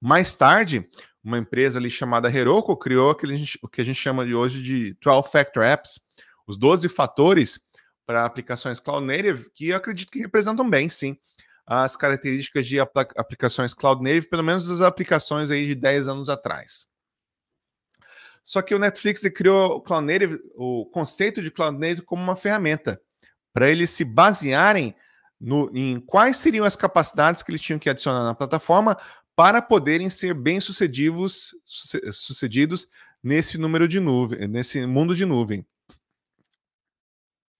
Mais tarde, uma empresa ali chamada Heroku criou aquele, o que a gente chama de hoje de 12 factor apps, os 12 fatores para aplicações cloud native, que eu acredito que representam bem, sim, as características de aplicações cloud native, pelo menos das aplicações aí de 10 anos atrás. Só que o Netflix criou o Cloud Native, o conceito de Cloud Native como uma ferramenta para eles se basearem no, em quais seriam as capacidades que eles tinham que adicionar na plataforma para poderem ser bem sucedidos, sucedidos nesse número de nuvem, nesse mundo de nuvem.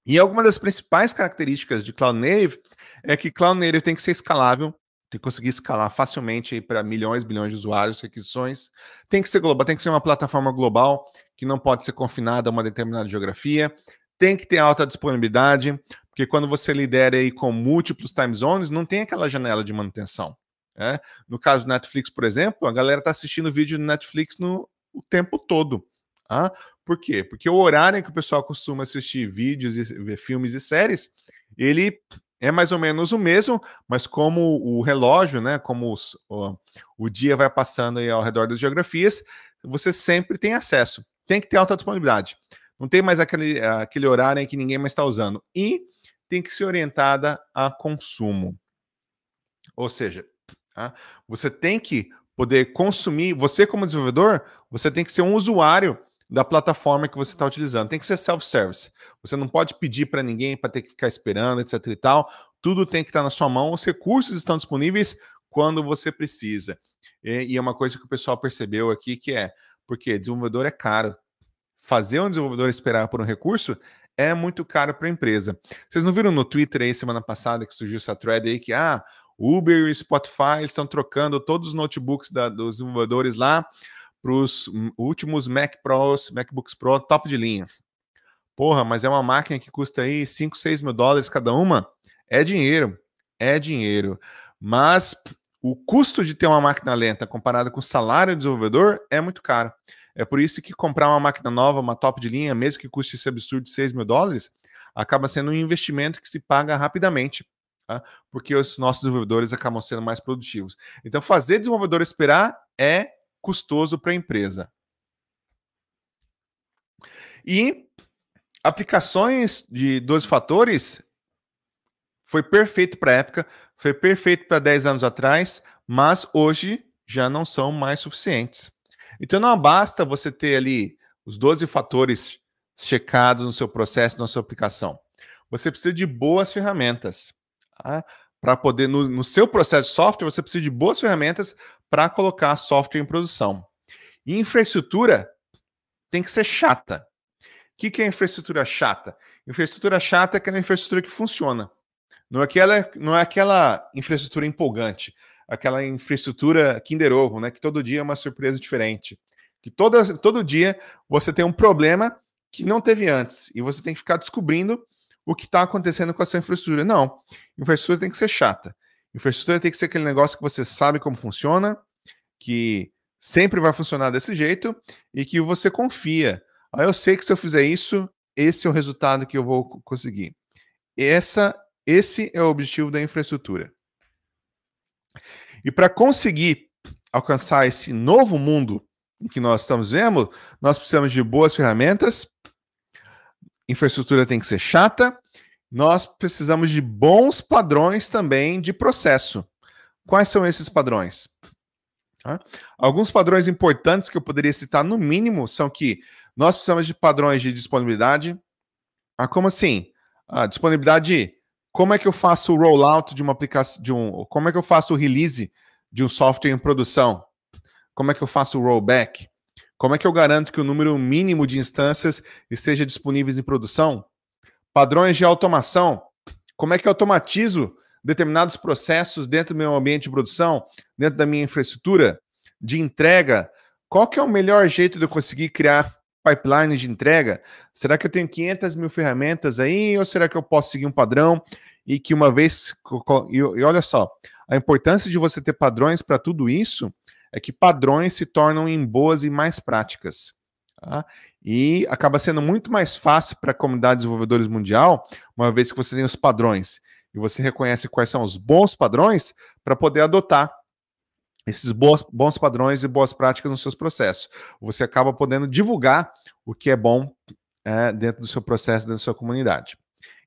E alguma das principais características de Cloud Native é que Cloud Native tem que ser escalável, tem que conseguir escalar facilmente para milhões, bilhões de usuários, requisições. Tem que ser global, tem que ser uma plataforma global que não pode ser confinada a uma determinada geografia. Tem que ter alta disponibilidade, porque quando você lidera aí com múltiplos time zones, não tem aquela janela de manutenção. Né? No caso do Netflix, por exemplo, a galera está assistindo vídeo do Netflix no, o tempo todo. Ah, Por quê? Porque o horário em que o pessoal costuma assistir vídeos e ver filmes e séries, ele é mais ou menos o mesmo, mas como o relógio, né, como os, o, o, dia vai passando aí ao redor das geografias, você sempre tem acesso. Tem que ter alta disponibilidade. Não tem mais aquele, aquele horário em que ninguém mais está usando. E tem que ser orientada a consumo. Ou seja, tá? você tem que poder consumir, você como desenvolvedor, você tem que ser um usuário da plataforma que você está utilizando. Tem que ser self-service. Você não pode pedir para ninguém para ter que ficar esperando, etc e tal. Tudo tem que estar tá na sua mão. Os recursos estão disponíveis quando você precisa. E, e é uma coisa que o pessoal percebeu aqui que é porque desenvolvedor é caro. Fazer um desenvolvedor esperar por um recurso é muito caro para a empresa. Vocês não viram no Twitter aí semana passada que surgiu essa thread aí que ah, Uber e Spotify estão trocando todos os notebooks da, dos desenvolvedores lá para os últimos Mac Pros, MacBooks Pro top de linha. Porra, mas é uma máquina que custa aí 5, 6 mil dólares cada uma? É dinheiro, é dinheiro. Mas o custo de ter uma máquina lenta comparado com o salário do desenvolvedor é muito caro. É por isso que comprar uma máquina nova, uma top de linha, mesmo que custe esse absurdo de 6 mil dólares, acaba sendo um investimento que se paga rapidamente, tá? porque os nossos desenvolvedores acabam sendo mais produtivos. Então, fazer desenvolvedor esperar é custoso para a empresa. E aplicações de 12 fatores, foi perfeito para a época, foi perfeito para 10 anos atrás, mas hoje já não são mais suficientes. Então não basta você ter ali os 12 fatores checados no seu processo, na sua aplicação. Você precisa de boas ferramentas. Tá? para poder, no, no, seu processo de software, você precisa de boas ferramentas para colocar software em produção. E infraestrutura tem que ser chata. O que, que é infraestrutura chata? Infraestrutura chata é aquela infraestrutura que funciona. Não é aquela, não é aquela infraestrutura empolgante, aquela infraestrutura Kinder Ovo, né? Que todo dia é uma surpresa diferente. Que todo todo dia você tem um problema que não teve antes. E você tem que ficar descobrindo o que está acontecendo com essa infraestrutura. Não. Infraestrutura tem que ser chata. Infraestrutura tem que ser aquele negócio que você sabe como funciona, que sempre vai funcionar desse jeito e que você confia. Aí ah, eu sei que se eu fizer isso, esse é o resultado que eu vou conseguir. Essa, esse é o objetivo da infraestrutura. E para conseguir alcançar esse novo mundo que nós estamos vendo, nós precisamos de boas ferramentas, infraestrutura tem que ser chata, nós precisamos de bons padrões também de processo. Quais são esses padrões? Tá? Alguns padrões importantes que eu poderia citar, no mínimo, são que nós precisamos de padrões de disponibilidade. Ah, como assim? Ah, disponibilidade. Como é que eu faço o rollout de uma aplicação, de um, como é que eu faço o release de um software em produção? Como é que eu faço o rollback? Como é que eu garanto que o número mínimo de instâncias esteja disponíveis em produção? Padrões de automação. Como é que eu automatizo determinados processos dentro do meu ambiente de produção, dentro da minha infraestrutura de entrega? Qual que é o melhor jeito de eu conseguir criar pipeline de entrega? Será que eu tenho 500 mil ferramentas aí ou será que eu posso seguir um padrão e que uma vez... E olha só, a importância de você ter padrões para tudo isso é que padrões se tornam em boas e mais práticas. Tá? E acaba sendo muito mais fácil para a comunidade de desenvolvedores mundial, uma vez que você tem os padrões e você reconhece quais são os bons padrões para poder adotar esses bons, bons padrões e boas práticas nos seus processos. Você acaba podendo divulgar o que é bom é, dentro do seu processo, dentro da sua comunidade.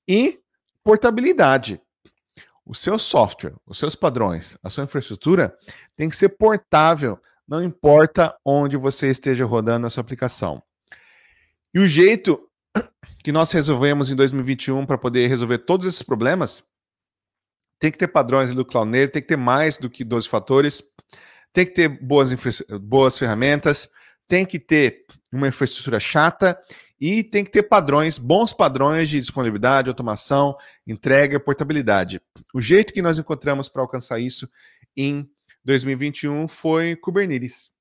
E portabilidade. O seu software, os seus padrões, a sua infraestrutura tem que ser portável, não importa onde você esteja rodando a sua aplicação. E o jeito que nós resolvemos em 2021 para poder resolver todos esses problemas tem que ter padrões do Cloudera, tem que ter mais do que 12 fatores, tem que ter boas, boas ferramentas, tem que ter uma infraestrutura chata e tem que ter padrões, bons padrões de disponibilidade, automação, entrega, portabilidade. O jeito que nós encontramos para alcançar isso em 2021 foi Kubernetes.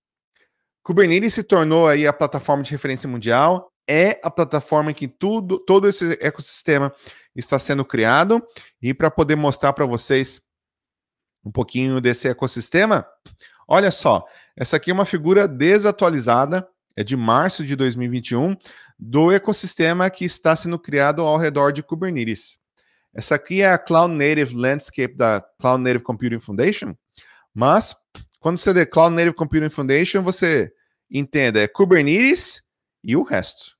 Kubernetes se tornou aí a plataforma de referência mundial, é a plataforma em que tudo, todo esse ecossistema está sendo criado. E para poder mostrar para vocês um pouquinho desse ecossistema, olha só, essa aqui é uma figura desatualizada, é de março de 2021 do ecossistema que está sendo criado ao redor de Kubernetes. Essa aqui é a Cloud Native Landscape da Cloud Native Computing Foundation, mas quando você der Cloud Native Computing Foundation, você entenda, é Kubernetes e o resto.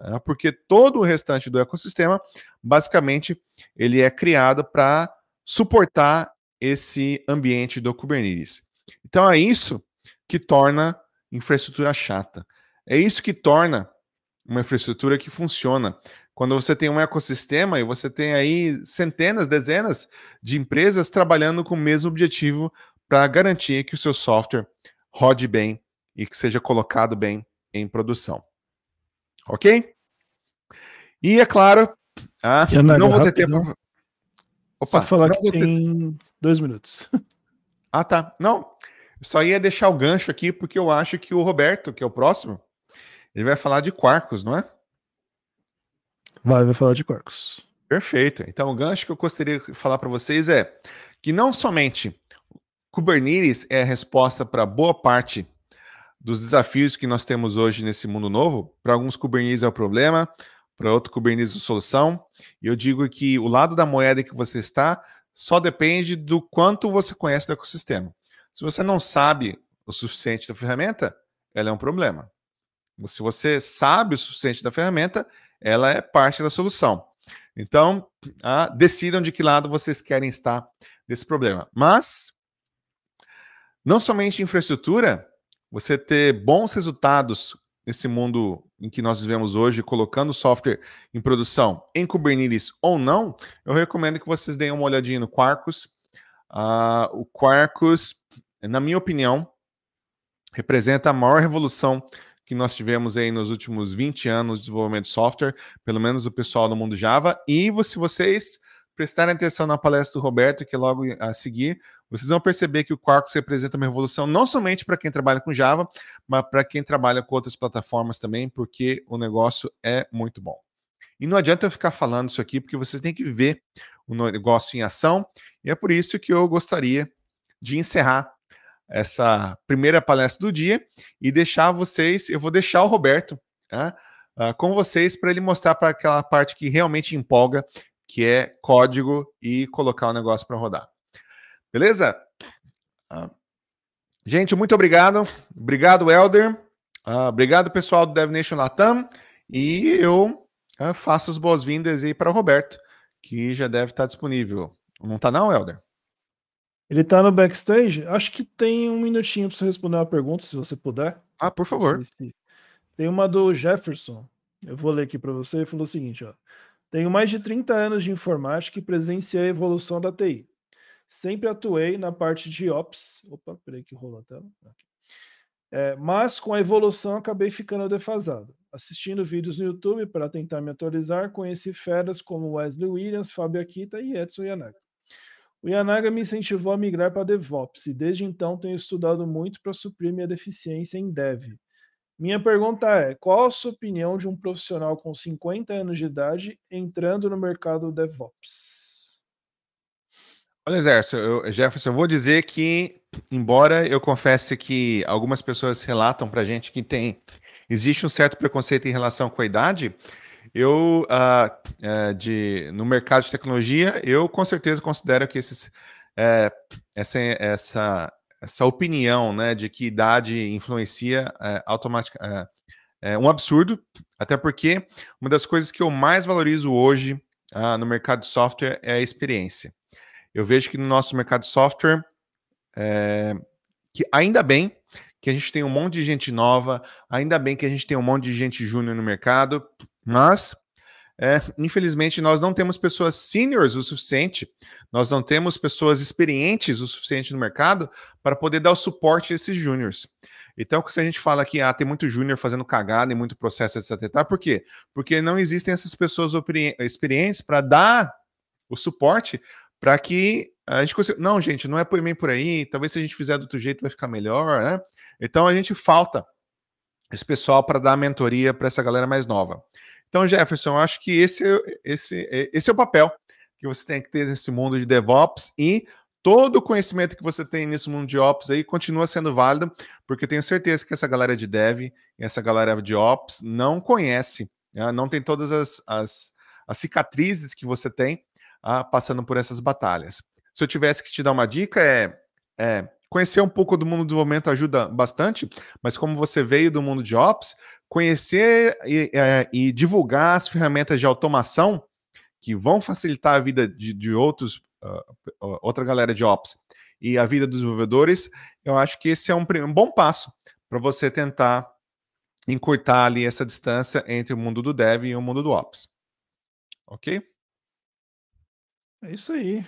Né? Porque todo o restante do ecossistema, basicamente, ele é criado para suportar esse ambiente do Kubernetes. Então é isso que torna infraestrutura chata. É isso que torna uma infraestrutura que funciona. Quando você tem um ecossistema e você tem aí centenas, dezenas de empresas trabalhando com o mesmo objetivo para garantir que o seu software rode bem e que seja colocado bem em produção. Ok? E é claro, ah, não vou ter tempo. Né? Opa, Só falar que tem dois minutos. Ah, tá. Não, só ia deixar o gancho aqui, porque eu acho que o Roberto, que é o próximo, ele vai falar de quarkus, não é? Vai, vai falar de quarkus. Perfeito. Então, o gancho que eu gostaria de falar para vocês é que não somente Kubernetes é a resposta para boa parte dos desafios que nós temos hoje nesse mundo novo. Para alguns, Kubernetes é o problema, para outros Kubernetes é a solução. E eu digo que o lado da moeda que você está só depende do quanto você conhece do ecossistema. Se você não sabe o suficiente da ferramenta, ela é um problema. Se você sabe o suficiente da ferramenta, ela é parte da solução. Então, ah, decidam de que lado vocês querem estar desse problema. Mas, não somente infraestrutura, você ter bons resultados nesse mundo em que nós vivemos hoje, colocando software em produção em Kubernetes ou não, eu recomendo que vocês deem uma olhadinha no Quarkus. Ah, o Quarkus, na minha opinião, representa a maior revolução que nós tivemos aí nos últimos 20 anos de desenvolvimento de software, pelo menos o pessoal do mundo Java. E se vocês prestarem atenção na palestra do Roberto, que logo a seguir, vocês vão perceber que o Quarkus representa uma revolução não somente para quem trabalha com Java, mas para quem trabalha com outras plataformas também, porque o negócio é muito bom. E não adianta eu ficar falando isso aqui, porque vocês têm que ver o negócio em ação, e é por isso que eu gostaria de encerrar essa primeira palestra do dia e deixar vocês, eu vou deixar o Roberto né, com vocês para ele mostrar para aquela parte que realmente empolga, que é código e colocar o negócio para rodar. Beleza? Ah, gente, muito obrigado. Obrigado, Helder. Ah, obrigado, pessoal do DevNation Latam. E eu faço as boas-vindas aí para o Roberto, que já deve estar tá disponível. Não está não, Helder? Ele tá no backstage? Acho que tem um minutinho para você responder uma pergunta, se você puder. Ah, por favor. Tem uma do Jefferson. Eu vou ler aqui para você. Ele falou o seguinte: ó. Tenho mais de 30 anos de informática e presenciei a evolução da TI. Sempre atuei na parte de Ops. Opa, peraí que rolou a tela. É, mas com a evolução acabei ficando defasado. Assistindo vídeos no YouTube para tentar me atualizar, conheci feras como Wesley Williams, Fábio Akita e Edson Yanaka. O Yanaga me incentivou a migrar para DevOps e desde então tenho estudado muito para suprir minha deficiência em Dev. Minha pergunta é: qual a sua opinião de um profissional com 50 anos de idade entrando no mercado DevOps? Olha, Exército, eu, Jefferson, eu vou dizer que, embora eu confesse que algumas pessoas relatam para gente que tem existe um certo preconceito em relação com a idade, eu, uh, uh, de, no mercado de tecnologia, eu com certeza considero que esses, é, essa, essa, essa opinião né, de que idade influencia é, automaticamente. É, é um absurdo, até porque uma das coisas que eu mais valorizo hoje ah, no mercado de software é a experiência. Eu vejo que no nosso mercado de software, é, que ainda bem que a gente tem um monte de gente nova, ainda bem que a gente tem um monte de gente júnior no mercado, mas, é, infelizmente, nós não temos pessoas seniors o suficiente, nós não temos pessoas experientes o suficiente no mercado para poder dar o suporte a esses juniors. Então, se a gente fala que ah, tem muito júnior fazendo cagada e muito processo, etc. Tá? Por quê? Porque não existem essas pessoas experientes para dar o suporte para que a gente consiga. Não, gente, não é mim por aí. Talvez se a gente fizer do outro jeito vai ficar melhor, né? Então a gente falta esse pessoal para dar mentoria para essa galera mais nova. Então, Jefferson, eu acho que esse, é, esse, é, esse é o papel que você tem que ter nesse mundo de DevOps e todo o conhecimento que você tem nesse mundo de Ops aí continua sendo válido, porque eu tenho certeza que essa galera de Dev, essa galera de Ops não conhece, né? não tem todas as, as, as, cicatrizes que você tem ah, passando por essas batalhas. Se eu tivesse que te dar uma dica, é, é Conhecer um pouco do mundo do desenvolvimento ajuda bastante, mas como você veio do mundo de Ops, conhecer e, é, e divulgar as ferramentas de automação que vão facilitar a vida de, de outros, uh, outra galera de Ops e a vida dos desenvolvedores, eu acho que esse é um, um bom passo para você tentar encurtar ali essa distância entre o mundo do dev e o mundo do ops. Ok? É isso aí.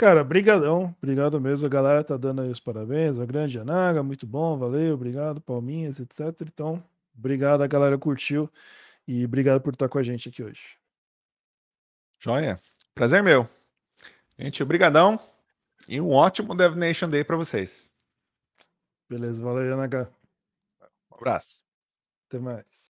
Cara, brigadão, obrigado mesmo. A galera tá dando aí os parabéns. A grande Anaga, muito bom, valeu, obrigado, palminhas, etc. Então, obrigado, a galera curtiu e obrigado por estar com a gente aqui hoje. Joia, prazer meu. Gente, obrigadão e um ótimo Devination Day para vocês. Beleza, valeu, Anaga. Um abraço. Até mais.